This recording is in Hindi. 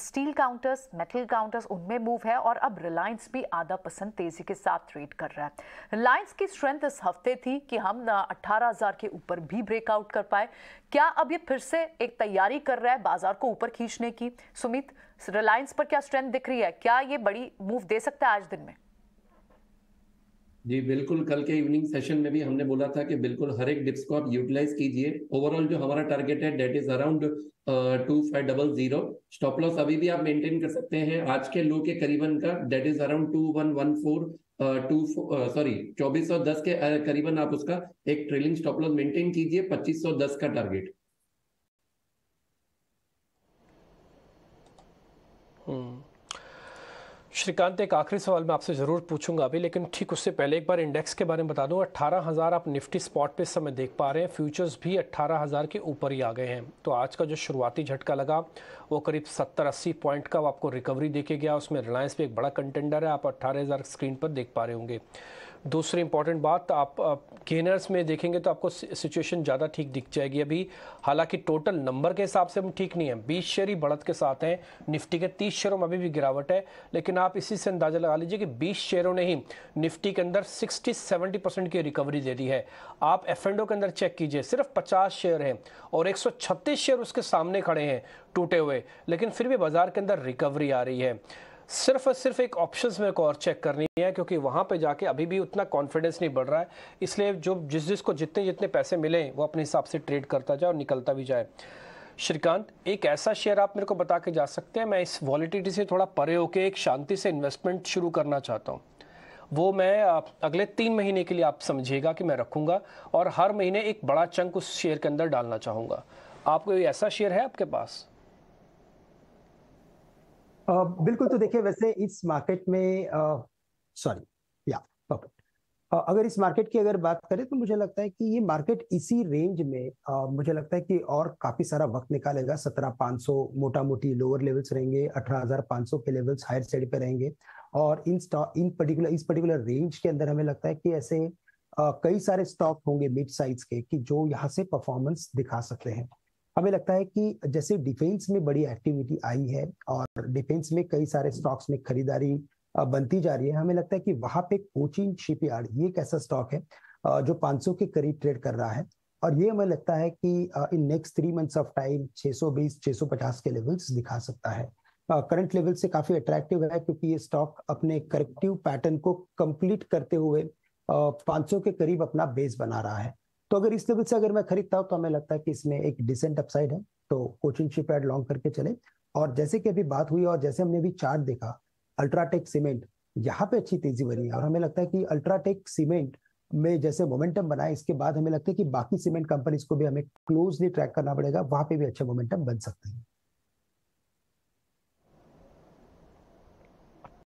स्टील काउंटर्स मेटल काउंटर्स उनमें मूव है और अब रिलायंस भी आधा परसेंट तेजी के साथ ट्रेड कर रहा है रिलायंस की स्ट्रेंथ इस हफ्ते थी कि हम अट्ठारह हज़ार के ऊपर भी ब्रेकआउट कर पाए क्या अब ये फिर से एक तैयारी कर रहा है बाजार को ऊपर खींचने की सुमित रिलायंस पर क्या स्ट्रेंथ दिख रही है क्या ये बड़ी मूव दे सकता है आज दिन में जी बिल्कुल कल के इवनिंग सेशन में भी हमने बोला था कि बिल्कुल हर एक डिप्स को आप यूटिलाइज कीजिए ओवरऑल जो हमारा टारगेट है that is around two five double zero stop loss अभी भी आप मेंटेन कर सकते हैं आज के लो के करीबन का that is around two one one four two sorry चौबीस सौ दस के uh, करीबन आप उसका एक ट्रेलिंग स्टॉप लॉस मेंटेन कीजिए पच्चीस सौ दस का टारगेट हम्म hmm. श्रीकांत एक आखिरी सवाल मैं आपसे ज़रूर पूछूंगा अभी लेकिन ठीक उससे पहले एक बार इंडेक्स के बारे में बता दूं 18,000 आप निफ्टी स्पॉट पे इस समय देख पा रहे हैं फ्यूचर्स भी 18,000 के ऊपर ही आ गए हैं तो आज का जो शुरुआती झटका लगा वो करीब 70-80 पॉइंट का आपको रिकवरी देखे गया उसमें रिलायंस भी एक बड़ा कंटेंडर है आप अट्ठारह स्क्रीन पर देख पा रहे होंगे दूसरी इंपॉर्टेंट बात आप गेनर्स में देखेंगे तो आपको सिचुएशन ज़्यादा ठीक दिख जाएगी अभी हालांकि टोटल नंबर के हिसाब से हम ठीक नहीं है बीस शेयर ही बढ़त के साथ हैं निफ्टी के तीस शेयरों में अभी भी गिरावट है लेकिन आप आप इसी से अंदाजा लगा लीजिए कि 20 शेयरों ने ही निफ्टी के अंदर 60-70 परसेंट की रिकवरी दे दी है आप एफ के अंदर चेक कीजिए सिर्फ 50 शेयर हैं और 136 शेयर उसके सामने खड़े हैं टूटे हुए लेकिन फिर भी बाजार के अंदर रिकवरी आ रही है सिर्फ और सिर्फ एक ऑप्शंस में एक और चेक करनी है क्योंकि वहाँ पे जाके अभी भी उतना कॉन्फिडेंस नहीं बढ़ रहा है इसलिए जो जिस जिसको जितने जितने पैसे मिले वो अपने हिसाब से ट्रेड करता जाए और निकलता भी जाए श्रीकांत एक ऐसा शेयर आप मेरे को बता के जा सकते हैं मैं इस वॉलिटिटी से थोड़ा परे होके एक शांति से इन्वेस्टमेंट शुरू करना चाहता हूँ वो मैं अगले तीन महीने के लिए आप समझिएगा कि मैं रखूँगा और हर महीने एक बड़ा चंक उस शेयर के अंदर डालना चाहूँगा आपको ऐसा शेयर है आपके पास आ, बिल्कुल तो देखिए वैसे इस मार्केट में सॉरी या परफेक्ट अगर इस मार्केट की अगर बात करें तो मुझे लगता है कि ये मार्केट इसी रेंज में आ, मुझे लगता है कि और काफी सारा वक्त निकालेगा सत्रह पाँच सौ मोटा मोटी लोअर लेवल्स रहेंगे अठारह हजार पाँच सौ के लेवल्स हायर साइड पे रहेंगे और इन स्टॉक इन पर्टिकुलर इस पर्टिकुलर रेंज के अंदर हमें लगता है कि ऐसे आ, कई सारे स्टॉक होंगे मिड साइज के कि जो यहाँ से परफॉर्मेंस दिखा सकते हैं हमें लगता है कि जैसे डिफेंस में बड़ी एक्टिविटी आई है और डिफेंस में कई सारे स्टॉक्स में खरीदारी बनती जा रही है हमें लगता है कि वहां पे कोचिंग शिपयार्ड ये एक ऐसा स्टॉक है जो 500 के करीब ट्रेड कर रहा है और ये हमें लगता है कि in next three months of time 620 650 के लेवल्स दिखा सकता है करंट लेवल से काफी अट्रैक्टिव है क्योंकि ये स्टॉक अपने करेक्टिव पैटर्न को कंप्लीट करते हुए पांच के करीब अपना बेस बना रहा है तो अगर इस लेवल से अगर मैं खरीदता हूँ तो हमें लगता है कि इसमें एक डिसेंट अपसाइड है तो कोचिंग शिप एड लॉन्ग करके चले और जैसे कि अभी बात हुई और जैसे हमने अभी चार्ट देखा अल्ट्राटेक सीमेंट यहाँ पे अच्छी तेजी बनी है और हमें लगता है कि अल्ट्राटेक सीमेंट में जैसे मोमेंटम बना है इसके बाद हमें लगता है कि बाकी सीमेंट कंपनीज को भी हमें क्लोजली ट्रैक करना पड़ेगा वहां पे भी अच्छे मोमेंटम बन सकते हैं